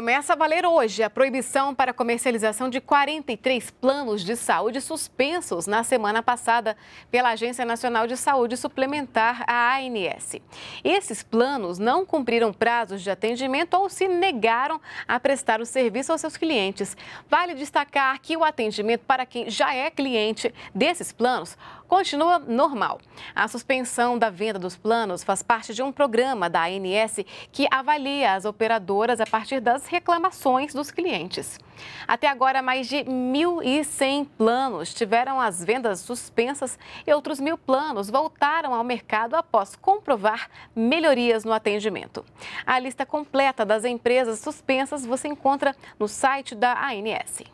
Começa a valer hoje a proibição para comercialização de 43 planos de saúde suspensos na semana passada pela Agência Nacional de Saúde Suplementar, a ANS. Esses planos não cumpriram prazos de atendimento ou se negaram a prestar o serviço aos seus clientes. Vale destacar que o atendimento para quem já é cliente desses planos continua normal. A suspensão da venda dos planos faz parte de um programa da ANS que avalia as operadoras a partir das reclamações dos clientes. Até agora, mais de 1.100 planos tiveram as vendas suspensas e outros mil planos voltaram ao mercado após comprovar melhorias no atendimento. A lista completa das empresas suspensas você encontra no site da ANS.